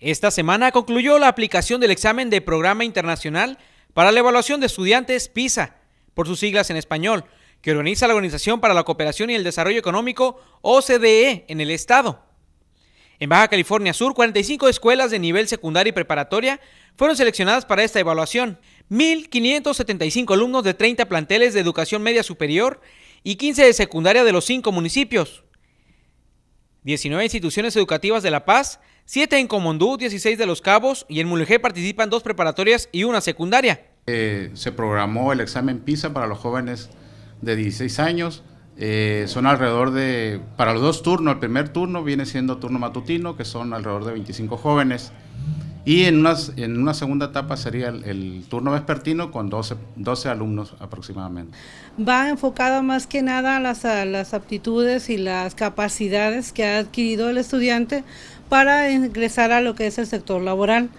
Esta semana concluyó la aplicación del examen de Programa Internacional para la Evaluación de Estudiantes PISA, por sus siglas en español, que organiza la Organización para la Cooperación y el Desarrollo Económico, OCDE, en el Estado. En Baja California Sur, 45 escuelas de nivel secundario y preparatoria fueron seleccionadas para esta evaluación. 1.575 alumnos de 30 planteles de educación media superior y 15 de secundaria de los cinco municipios. 19 instituciones educativas de La Paz, 7 en Comondú, 16 de Los Cabos y en Mulegé participan dos preparatorias y una secundaria. Eh, se programó el examen PISA para los jóvenes de 16 años. Eh, son alrededor de, para los dos turnos, el primer turno viene siendo turno matutino, que son alrededor de 25 jóvenes. Y en una, en una segunda etapa sería el, turno vespertino con 12, alumnos aproximadamente. Va enfocada más que nada a las aptitudes y las capacidades que ha adquirido el estudiante para ingresar a lo que es el sector laboral.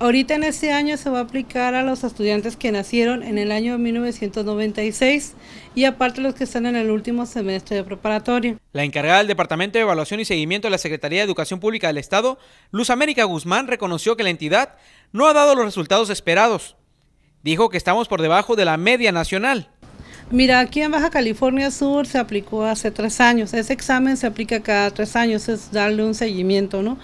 Ahorita en este año se va a aplicar a los estudiantes que nacieron en el año 1996 y aparte los que están en el último semestre de preparatoria. La encargada del Departamento de Evaluación y Seguimiento de la Secretaría de Educación Pública del Estado, Luz América Guzmán, reconoció que la entidad no ha dado los resultados esperados. Dijo que estamos por debajo de la media nacional. Mira, aquí en Baja California Sur se aplicó hace tres años. Ese examen se aplica cada tres años, es darle un seguimiento, ¿no?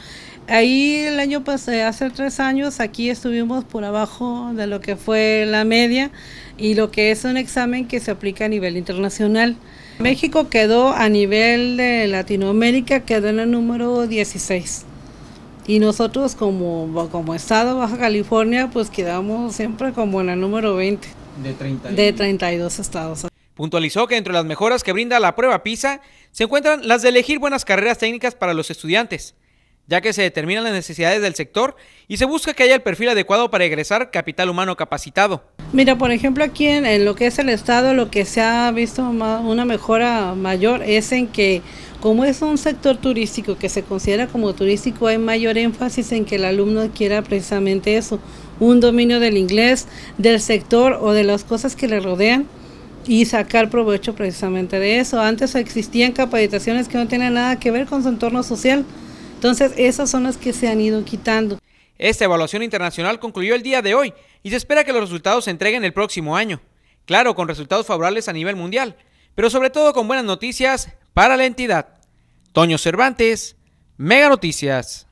Ahí el año pasado, hace tres años, aquí estuvimos por abajo de lo que fue la media y lo que es un examen que se aplica a nivel internacional. México quedó a nivel de Latinoamérica, quedó en el número 16. Y nosotros como, como estado Baja California, pues quedamos siempre como en el número 20. de 32 estados. Puntualizó que entre las mejoras que brinda la prueba PISA se encuentran las de elegir buenas carreras técnicas para los estudiantes ya que se determinan las necesidades del sector y se busca que haya el perfil adecuado para egresar capital humano capacitado. Mira, por ejemplo, aquí en, lo que es el Estado, lo que se ha visto una mejora mayor es en que, como es un sector turístico que se considera como turístico, hay mayor énfasis en que el alumno adquiera precisamente eso, un dominio del inglés, del sector o de las cosas que le rodean y sacar provecho precisamente de eso. Antes existían capacitaciones que no tenían nada que ver con su entorno social entonces, esas son las que se han ido quitando. Esta evaluación internacional concluyó el día de hoy y se espera que los resultados se entreguen el próximo año. Claro, con resultados favorables a nivel mundial, pero sobre todo con buenas noticias para la entidad. Toño Cervantes, Mega Noticias.